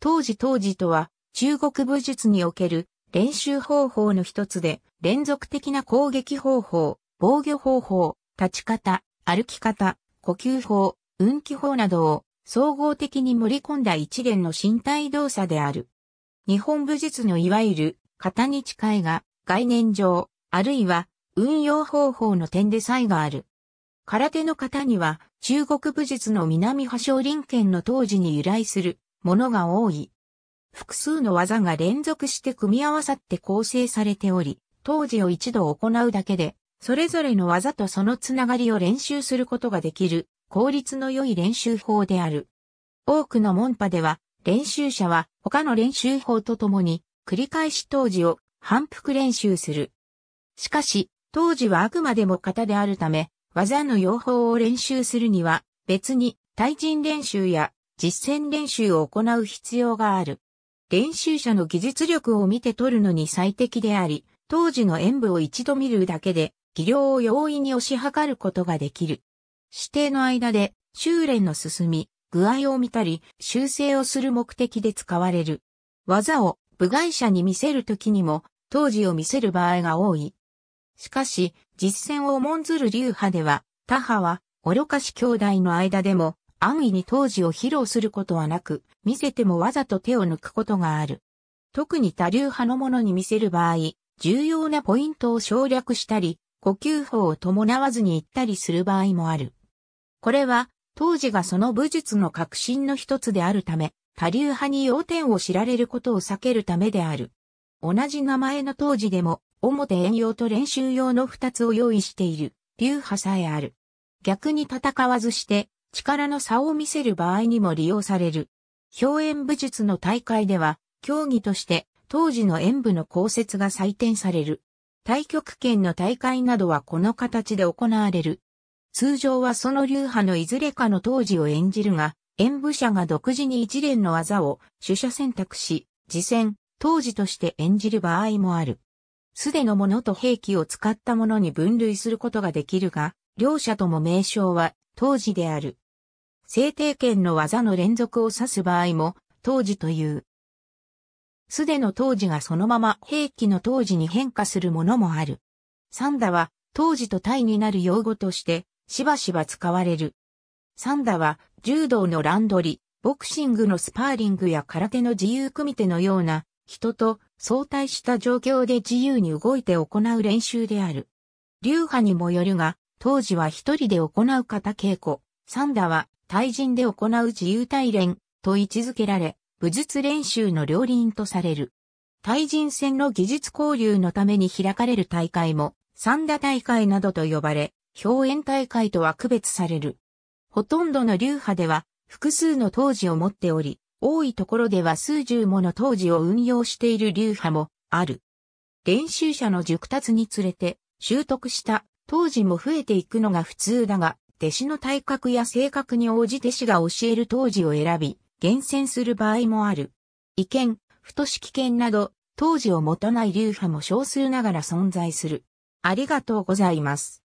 当時当時とは、中国武術における練習方法の一つで、連続的な攻撃方法、防御方法、立ち方、歩き方、呼吸法、運気法などを総合的に盛り込んだ一連の身体動作である。日本武術のいわゆる型に近いが概念上、あるいは運用方法の点で差異がある。空手の型には中国武術の南波少林拳の当時に由来するものが多い。複数の技が連続して組み合わさって構成されており、当時を一度行うだけで、それぞれの技とそのつながりを練習することができる、効率の良い練習法である。多くの門派では、練習者は他の練習法とともに、繰り返し当時を反復練習する。しかし、当時はあくまでも型であるため、技の用法を練習するには、別に対人練習や実践練習を行う必要がある。練習者の技術力を見て取るのに最適であり、当時の演舞を一度見るだけで、技量を容易に押し量ることができる。指定の間で、修練の進み、具合を見たり、修正をする目的で使われる。技を部外者に見せるときにも、当時を見せる場合が多い。しかし、実践を重んずる流派では、他派は、愚かし兄弟の間でも、安易に当時を披露することはなく、見せてもわざと手を抜くことがある。特に多流派のものに見せる場合、重要なポイントを省略したり、呼吸法を伴わずに行ったりする場合もある。これは、当時がその武術の革新の一つであるため、多流派に要点を知られることを避けるためである。同じ名前の当時でも、表演用と練習用の二つを用意している、流派さえある。逆に戦わずして、力の差を見せる場合にも利用される。表演武術の大会では、競技として当時の演武の公設が採点される。対極拳の大会などはこの形で行われる。通常はその流派のいずれかの当時を演じるが、演武者が独自に一連の技を主者選択し、次戦、当時として演じる場合もある。すでのものと兵器を使ったものに分類することができるが、両者とも名称は当時である。制定権の技の連続を指す場合も当時という。すでの当時がそのまま兵器の当時に変化するものもある。サンダは当時と対になる用語としてしばしば使われる。サンダは柔道の乱取り、ボクシングのスパーリングや空手の自由組手のような人と相対した状況で自由に動いて行う練習である。流派にもよるが、当時は一人で行う方稽古、三田は対人で行う自由対練と位置づけられ、武術練習の両輪とされる。対人戦の技術交流のために開かれる大会も、三田大会などと呼ばれ、表演大会とは区別される。ほとんどの流派では、複数の当時を持っており、多いところでは数十もの当時を運用している流派もある。練習者の熟達につれて、習得した当時も増えていくのが普通だが、弟子の体格や性格に応じて師が教える当時を選び、厳選する場合もある。違憲、不都市危険など、当時を持たない流派も少数ながら存在する。ありがとうございます。